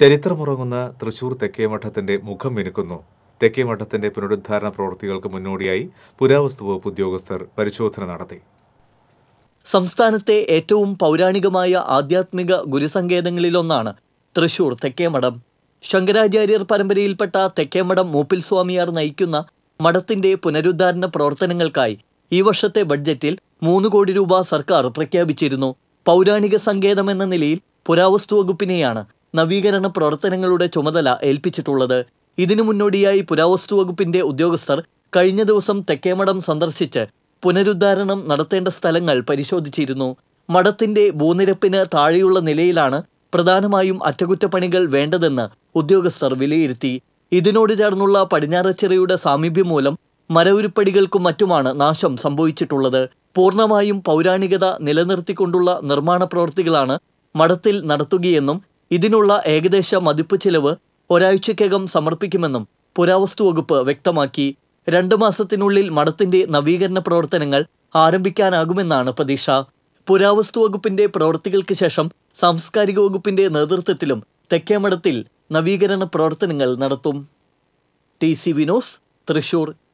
ചരിത്രമുറങ്ങുന്ന തൃശൂർ തെക്കേമഠത്തിന്റെ മുഖം മിനുക്കുന്നു തെക്കേമഠത്തിന്റെ പുനരുദ്ധാരണ പ്രവൃത്തികൾക്ക് മുന്നോടിയായി പുരാവസ്തു വകുപ്പ് ഉദ്യോഗസ്ഥർ പരിശോധന നടത്തി സംസ്ഥാനത്തെ ഏറ്റവും പൗരാണികമായ ആധ്യാത്മിക ഗുരുസങ്കേതങ്ങളിലൊന്നാണ് തൃശൂർ തെക്കേമഠം ശങ്കരാചാര്യർ പരമ്പരയിൽപ്പെട്ട തെക്കേമഠം മൂപ്പിൽ സ്വാമിയാർ നയിക്കുന്ന മഠത്തിന്റെ പുനരുദ്ധാരണ പ്രവർത്തനങ്ങൾക്കായി ഈ വർഷത്തെ ബഡ്ജറ്റിൽ മൂന്ന് കോടി രൂപ സർക്കാർ പ്രഖ്യാപിച്ചിരുന്നു പൗരാണിക സങ്കേതം എന്ന നിലയിൽ പുരാവസ്തു വകുപ്പിനെയാണ് നവീകരണ പ്രവർത്തനങ്ങളുടെ ചുമതല ഏൽപ്പിച്ചിട്ടുള്ളത് ഇതിനു മുന്നോടിയായി പുരാവസ്തു വകുപ്പിന്റെ ഉദ്യോഗസ്ഥർ കഴിഞ്ഞ ദിവസം തെക്കേമഠം സന്ദർശിച്ച് പുനരുദ്ധാരണം നടത്തേണ്ട സ്ഥലങ്ങൾ പരിശോധിച്ചിരുന്നു മഠത്തിന്റെ ഭൂനിരപ്പിന് താഴെയുള്ള നിലയിലാണ് പ്രധാനമായും അറ്റകുറ്റപ്പണികൾ വേണ്ടതെന്ന് ഉദ്യോഗസ്ഥർ വിലയിരുത്തി ഇതിനോട് ചേർന്നുള്ള പടിഞ്ഞാറച്ചിറയുടെ സാമീപ്യം മൂലം മരവുരുപ്പടികൾക്കും മറ്റുമാണ് നാശം സംഭവിച്ചിട്ടുള്ളത് പൂർണ്ണമായും പൗരാണികത നിലനിർത്തിക്കൊണ്ടുള്ള നിർമ്മാണ പ്രവൃത്തികളാണ് മഠത്തിൽ നടത്തുകയെന്നും ഇതിനുള്ള ഏകദേശ മതിപ്പ് ചെലവ് ഒരാഴ്ചയ്ക്കകം സമർപ്പിക്കുമെന്നും പുരാവസ്തു വകുപ്പ് വ്യക്തമാക്കി രണ്ട് മാസത്തിനുള്ളിൽ മഠത്തിന്റെ നവീകരണ പ്രവർത്തനങ്ങൾ ആരംഭിക്കാനാകുമെന്നാണ് പ്രതീക്ഷ പുരാവസ്തു വകുപ്പിന്റെ പ്രവൃത്തികൾക്ക് ശേഷം സാംസ്കാരിക വകുപ്പിന്റെ നേതൃത്വത്തിലും തെക്കേമഠത്തിൽ നവീകരണ പ്രവർത്തനങ്ങൾ നടത്തും ടി സി വിനോസ് തൃശൂർ